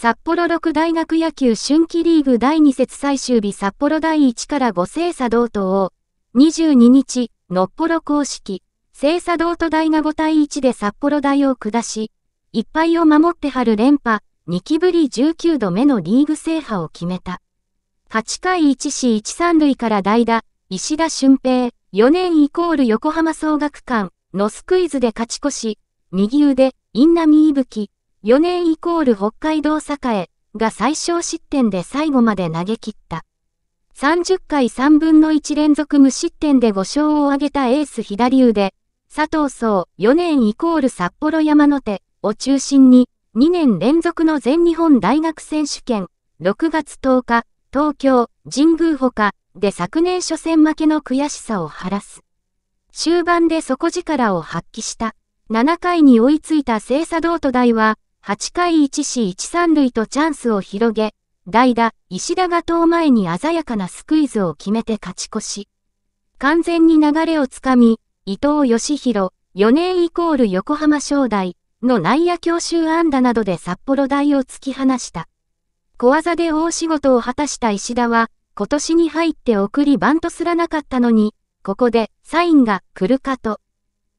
札幌六大学野球春季リーグ第二節最終日札幌第一から五星佐道東22日、のっぽろ公式、星佐道と大が5対1で札幌大を下し、一敗を守って春連覇、2期ぶり19度目のリーグ制覇を決めた。8回1死1三塁から代打、石田俊平、4年イコール横浜総学館のスクイズで勝ち越し、右腕、インナミイブキ、4年イコール北海道栄が最小失点で最後まで投げ切った。30回3分の1連続無失点で5勝を挙げたエース左腕、佐藤壮、4年イコール札幌山の手を中心に、2年連続の全日本大学選手権、6月10日、東京、神宮ほかで昨年初戦負けの悔しさを晴らす。終盤で底力を発揮した。7回に追いついた聖佐道都大は、8回1死1 3塁とチャンスを広げ、代打、石田が遠前に鮮やかなスクイズを決めて勝ち越し。完全に流れをつかみ、伊藤義弘、4年イコール横浜正代の内野強襲安打などで札幌大を突き放した。小技で大仕事を果たした石田は、今年に入って送りバントすらなかったのに、ここでサインが来るかと。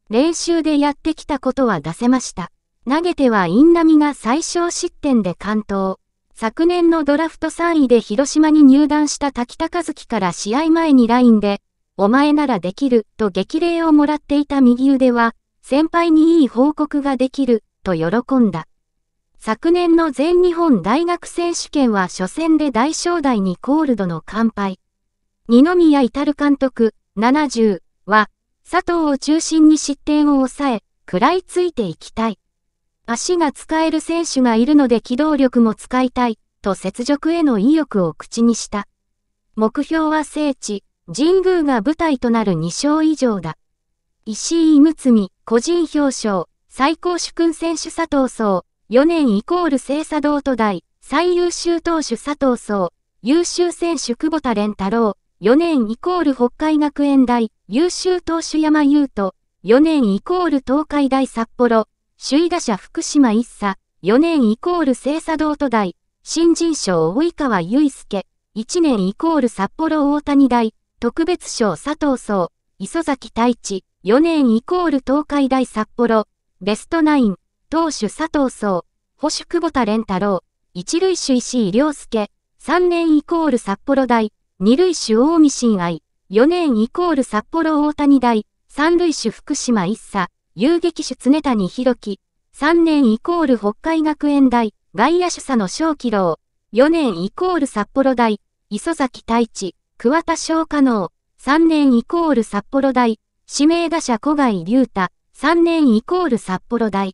練習でやってきたことは出せました。投げてはインナミが最小失点で完投。昨年のドラフト3位で広島に入団した滝高月から試合前に LINE で、お前ならできると激励をもらっていた右腕は、先輩にいい報告ができると喜んだ。昨年の全日本大学選手権は初戦で大正代にコールドの完敗。二宮至監督70は、佐藤を中心に失点を抑え、食らいついていきたい。足が使える選手がいるので機動力も使いたい、と雪辱への意欲を口にした。目標は聖地、神宮が舞台となる2勝以上だ。石井睦美、個人表彰、最高主君選手佐藤総、4年イコール聖佐道都大、最優秀投手佐藤総、優秀選手久保田蓮太郎、4年イコール北海学園大、優秀投手山優斗、4年イコール東海大札幌、首位打者福島一佐、4年イコール正佐道都大、新人賞及川祐介、1年イコール札幌大谷大、特別賞佐藤総、磯崎太一、4年イコール東海大札幌、ベストナイン、投手佐藤総、保守久保田蓮太郎、一塁手石井良介、3年イコール札幌大、二塁手大見親愛、4年イコール札幌大谷大、三塁手福島一佐、遊撃手常谷博樹、3年イコール北海学園大、外野手佐野正紀郎、4年イコール札幌大、磯崎太一、桑田小加納、3年イコール札幌大、指名打者小貝龍太、3年イコール札幌大。